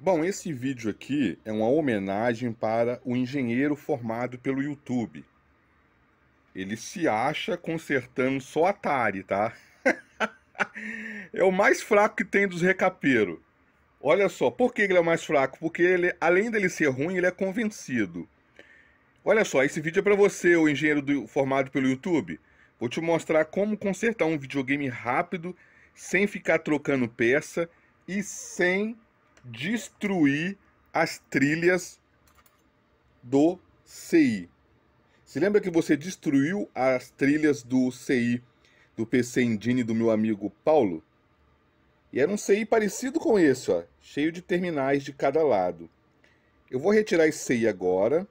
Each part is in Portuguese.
Bom, esse vídeo aqui é uma homenagem para o engenheiro formado pelo YouTube. Ele se acha consertando só Atari, tá? é o mais fraco que tem dos recapeiros. Olha só, por que ele é o mais fraco? Porque ele, além dele ser ruim, ele é convencido. Olha só, esse vídeo é para você, o engenheiro do, formado pelo YouTube. Vou te mostrar como consertar um videogame rápido, sem ficar trocando peça e sem destruir as trilhas do CI. Se lembra que você destruiu as trilhas do CI do PC Engine do meu amigo Paulo? E era um CI parecido com esse, ó, cheio de terminais de cada lado. Eu vou retirar esse CI agora,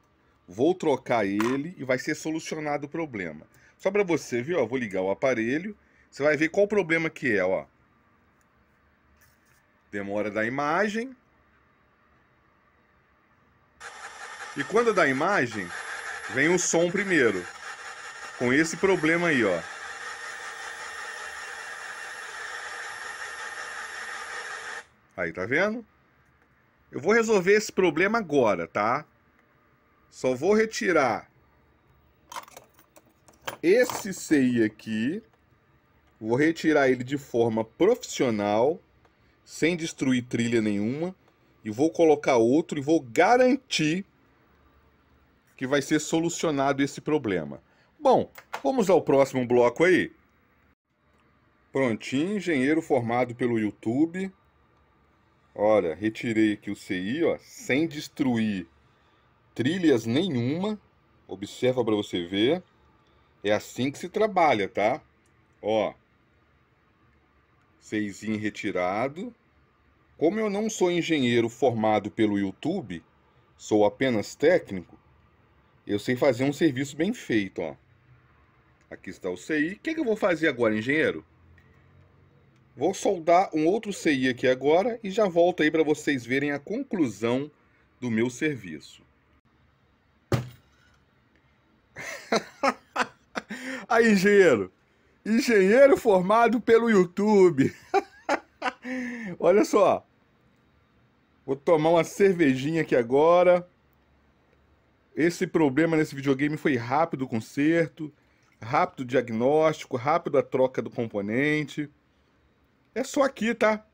vou trocar ele e vai ser solucionado o problema. Só para você, viu? Eu vou ligar o aparelho, você vai ver qual o problema que é, ó. Demora da imagem. E quando dá imagem, vem o som primeiro. Com esse problema aí, ó. Aí, tá vendo? Eu vou resolver esse problema agora, tá? Só vou retirar esse CI aqui. Vou retirar ele de forma profissional sem destruir trilha nenhuma, e vou colocar outro e vou garantir que vai ser solucionado esse problema. Bom, vamos ao próximo bloco aí. Prontinho, engenheiro formado pelo YouTube. Olha, retirei aqui o CI, ó, sem destruir trilhas nenhuma. Observa para você ver. É assim que se trabalha, tá? Ó, em retirado. Como eu não sou engenheiro formado pelo YouTube, sou apenas técnico, eu sei fazer um serviço bem feito, ó. Aqui está o CI. O que, é que eu vou fazer agora, engenheiro? Vou soldar um outro CI aqui agora e já volto aí para vocês verem a conclusão do meu serviço. aí, engenheiro, Engenheiro formado pelo YouTube. Olha só. Vou tomar uma cervejinha aqui agora. Esse problema nesse videogame foi rápido o conserto, rápido o diagnóstico, rápido a troca do componente. É só aqui, tá?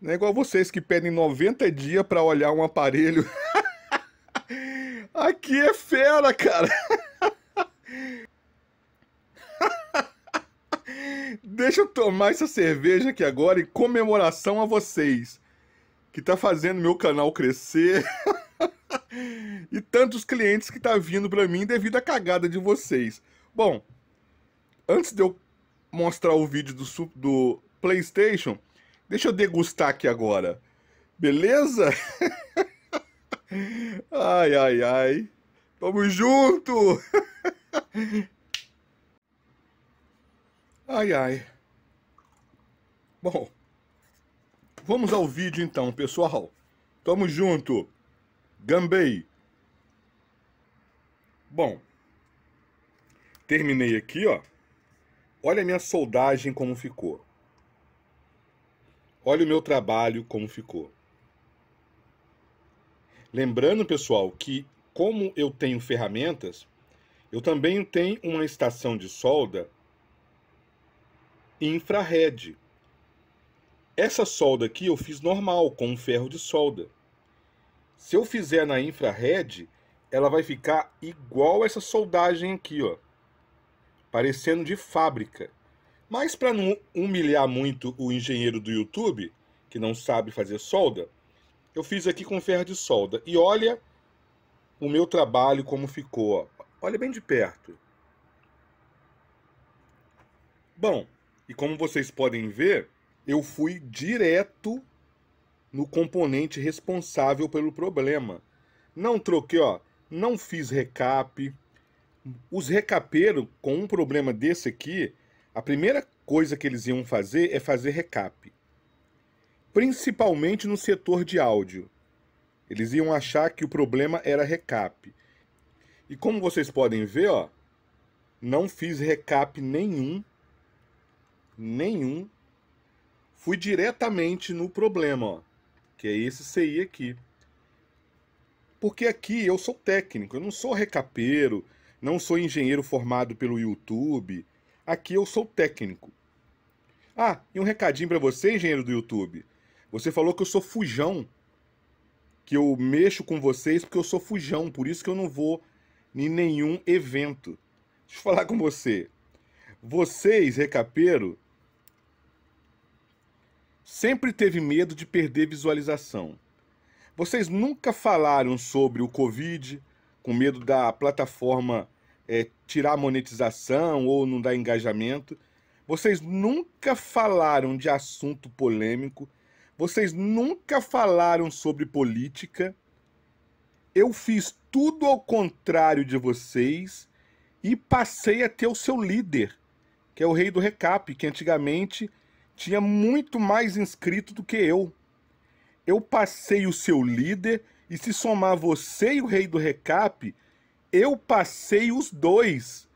Não é igual vocês que pedem 90 dias para olhar um aparelho. aqui é fera, cara. Deixa eu tomar essa cerveja aqui agora em comemoração a vocês, que tá fazendo meu canal crescer e tantos clientes que tá vindo para mim devido à cagada de vocês. Bom, antes de eu mostrar o vídeo do, do PlayStation, deixa eu degustar aqui agora. Beleza? ai, ai, ai. Tamo junto! Ai, ai. Bom, vamos ao vídeo então, pessoal. Tamo junto. Gambei. Bom, terminei aqui, ó. Olha a minha soldagem como ficou. Olha o meu trabalho como ficou. Lembrando, pessoal, que como eu tenho ferramentas, eu também tenho uma estação de solda infra-red. Essa solda aqui eu fiz normal, com um ferro de solda. Se eu fizer na infra-red, ela vai ficar igual essa soldagem aqui, ó. Parecendo de fábrica. Mas para não humilhar muito o engenheiro do YouTube, que não sabe fazer solda, eu fiz aqui com ferro de solda. E olha o meu trabalho como ficou, ó. Olha bem de perto. Bom, e como vocês podem ver, eu fui direto no componente responsável pelo problema. Não troquei, ó, não fiz recap. Os recapeiros, com um problema desse aqui, a primeira coisa que eles iam fazer é fazer recap. Principalmente no setor de áudio. Eles iam achar que o problema era recap. E como vocês podem ver, ó, não fiz recap nenhum nenhum. Fui diretamente no problema, ó, que é esse CI aqui. Porque aqui eu sou técnico, eu não sou recapeiro, não sou engenheiro formado pelo YouTube. Aqui eu sou técnico. Ah, e um recadinho para você, engenheiro do YouTube. Você falou que eu sou fujão, que eu mexo com vocês porque eu sou fujão, por isso que eu não vou em nenhum evento. Deixa eu falar com você. Vocês, recapeiro, sempre teve medo de perder visualização. Vocês nunca falaram sobre o Covid, com medo da plataforma é, tirar monetização ou não dar engajamento. Vocês nunca falaram de assunto polêmico. Vocês nunca falaram sobre política. Eu fiz tudo ao contrário de vocês e passei a ter o seu líder, que é o rei do recap, que antigamente tinha muito mais inscrito do que eu. Eu passei o seu líder, e se somar você e o rei do recap, eu passei os dois.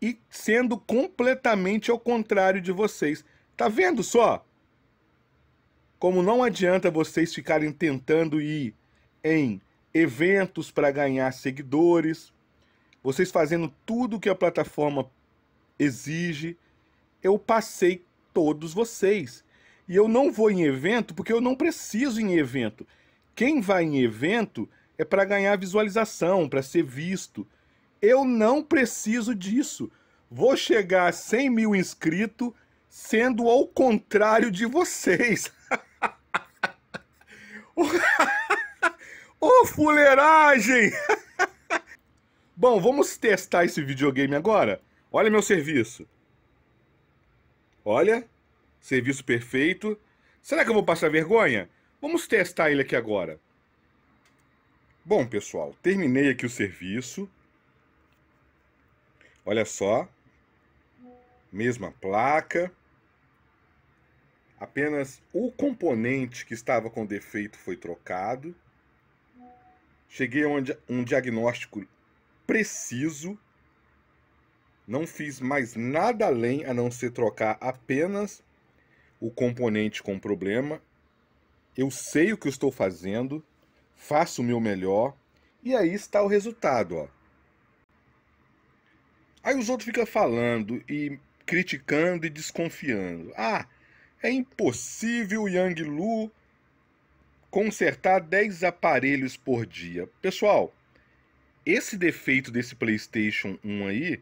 E sendo completamente ao contrário de vocês. Tá vendo só? Como não adianta vocês ficarem tentando ir em eventos para ganhar seguidores, vocês fazendo tudo que a plataforma exige, eu passei todos vocês. E eu não vou em evento porque eu não preciso em evento. Quem vai em evento é para ganhar visualização, para ser visto. Eu não preciso disso. Vou chegar a 100 mil inscritos sendo ao contrário de vocês. Ô, oh, fuleiragem! Bom, vamos testar esse videogame agora? Olha meu serviço. Olha, serviço perfeito. Será que eu vou passar vergonha? Vamos testar ele aqui agora. Bom, pessoal, terminei aqui o serviço. Olha só. Mesma placa. Apenas o componente que estava com defeito foi trocado. Cheguei a um diagnóstico preciso. Não fiz mais nada além a não ser trocar apenas o componente com problema. Eu sei o que eu estou fazendo, faço o meu melhor e aí está o resultado. Ó. Aí os outros ficam falando e criticando e desconfiando. Ah, é impossível Yang Lu consertar 10 aparelhos por dia. Pessoal, esse defeito desse PlayStation 1 aí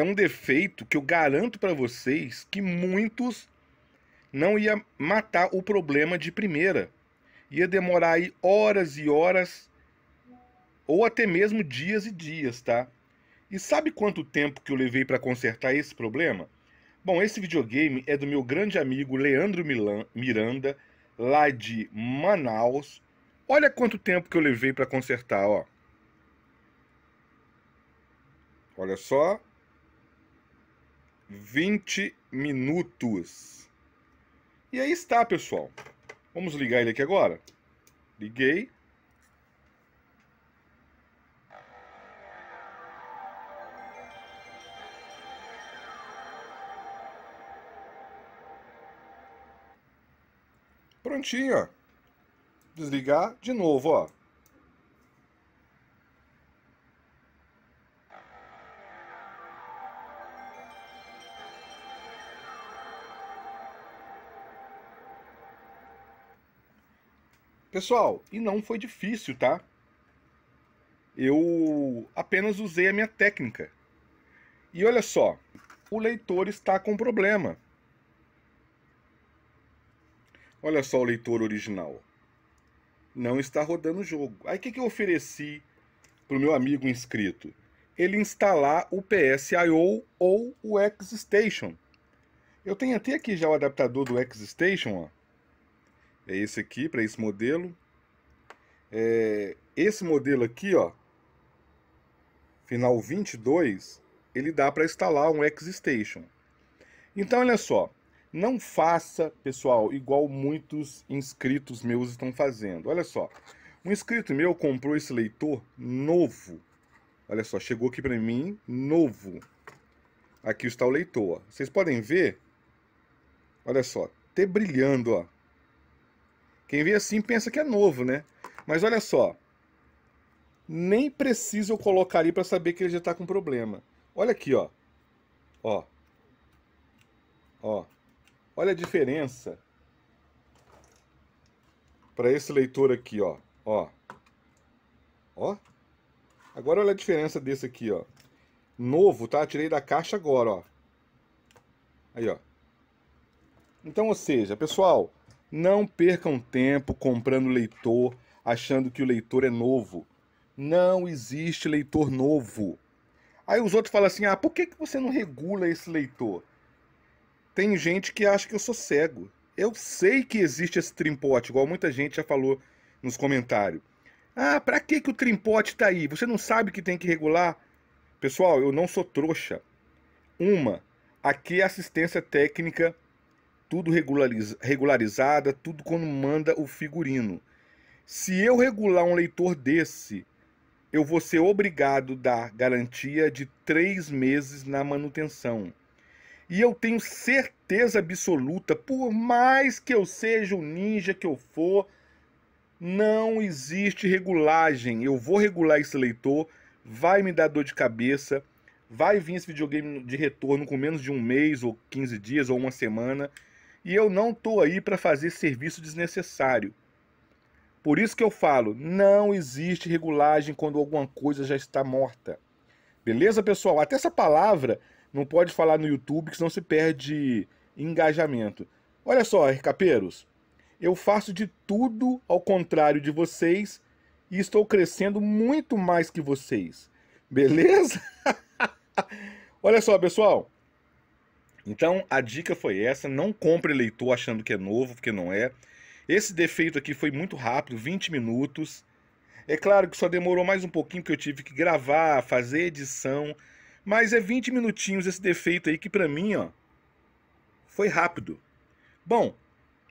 é um defeito que eu garanto para vocês que muitos não ia matar o problema de primeira. Ia demorar aí horas e horas ou até mesmo dias e dias, tá? E sabe quanto tempo que eu levei para consertar esse problema? Bom, esse videogame é do meu grande amigo Leandro Milan, Miranda, lá de Manaus. Olha quanto tempo que eu levei para consertar, ó. Olha só. 20 minutos. E aí está, pessoal. Vamos ligar ele aqui agora. Liguei. Prontinho, ó. Desligar de novo, ó. Pessoal, e não foi difícil, tá? Eu apenas usei a minha técnica. E olha só, o leitor está com problema. Olha só o leitor original. Não está rodando o jogo. Aí o que, que eu ofereci para o meu amigo inscrito? Ele instalar o PSIO ou o X-Station. Eu tenho até aqui já o adaptador do X-Station, ó. É esse aqui, para esse modelo. É, esse modelo aqui, ó, final 22, ele dá para instalar um X-Station. Então, olha só, não faça, pessoal, igual muitos inscritos meus estão fazendo. Olha só, um inscrito meu comprou esse leitor novo. Olha só, chegou aqui para mim, novo. Aqui está o leitor. Vocês podem ver? Olha só, até brilhando, ó. Quem vê assim pensa que é novo, né? Mas olha só. Nem preciso eu colocar ali para saber que ele já está com problema. Olha aqui, ó. Ó. Ó. Olha a diferença. Para esse leitor aqui, ó. Ó. Ó. Agora olha a diferença desse aqui, ó. Novo, tá? Tirei da caixa agora, ó. Aí, ó. Então, ou seja, pessoal, não percam tempo comprando leitor achando que o leitor é novo. Não existe leitor novo. Aí os outros falam assim: ah, por que, que você não regula esse leitor? Tem gente que acha que eu sou cego. Eu sei que existe esse trimpote, igual muita gente já falou nos comentários. Ah, pra que, que o trimpote tá aí? Você não sabe que tem que regular? Pessoal, eu não sou trouxa. Uma, aqui é assistência técnica tudo regulariz, regularizada, tudo quando manda o figurino. Se eu regular um leitor desse, eu vou ser obrigado a dar garantia de três meses na manutenção. E eu tenho certeza absoluta, por mais que eu seja o ninja que eu for, não existe regulagem. Eu vou regular esse leitor, vai me dar dor de cabeça, vai vir esse videogame de retorno com menos de um mês, ou 15 dias, ou uma semana. E eu não estou aí para fazer serviço desnecessário. Por isso que eu falo, não existe regulagem quando alguma coisa já está morta. Beleza, pessoal? Até essa palavra não pode falar no YouTube, que senão se perde engajamento. Olha só, recapeiros. eu faço de tudo ao contrário de vocês e estou crescendo muito mais que vocês. Beleza? Olha só, pessoal. Então a dica foi essa: não compre leitor achando que é novo, porque não é. Esse defeito aqui foi muito rápido 20 minutos. É claro que só demorou mais um pouquinho porque eu tive que gravar, fazer edição, mas é 20 minutinhos esse defeito aí que para mim, ó, foi rápido. Bom,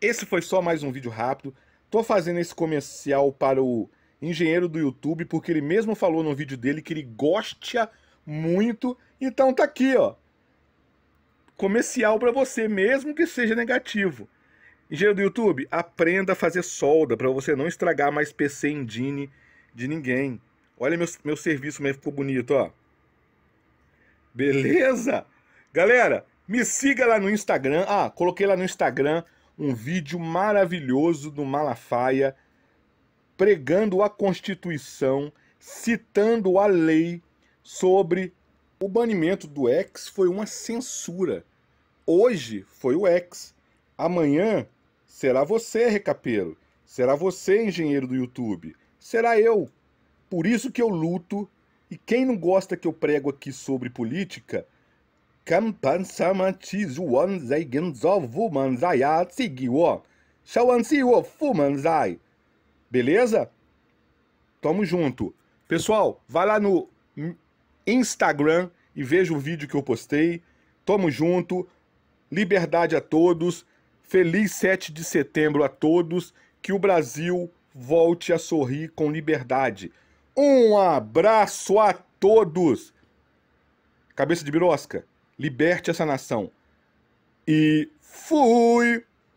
esse foi só mais um vídeo rápido. Tô fazendo esse comercial para o engenheiro do YouTube porque ele mesmo falou no vídeo dele que ele gosta muito. Então tá aqui, ó comercial para você, mesmo que seja negativo. Engenheiro do YouTube, aprenda a fazer solda para você não estragar mais PC Engine de ninguém. Olha meu, meu serviço, mas ficou bonito, ó. Beleza? Galera, me siga lá no Instagram. Ah, coloquei lá no Instagram um vídeo maravilhoso do Malafaia pregando a Constituição, citando a lei sobre o banimento do X foi uma censura. Hoje foi o X. Amanhã será você, recapeiro. Será você, engenheiro do YouTube. Será eu. Por isso que eu luto. E quem não gosta que eu prego aqui sobre política, beleza? Tamo junto. Pessoal, vai lá no Instagram e veja o vídeo que eu postei. Tamo junto. Liberdade a todos. Feliz 7 de setembro a todos. Que o Brasil volte a sorrir com liberdade. Um abraço a todos. Cabeça de birosca, liberte essa nação. E fui!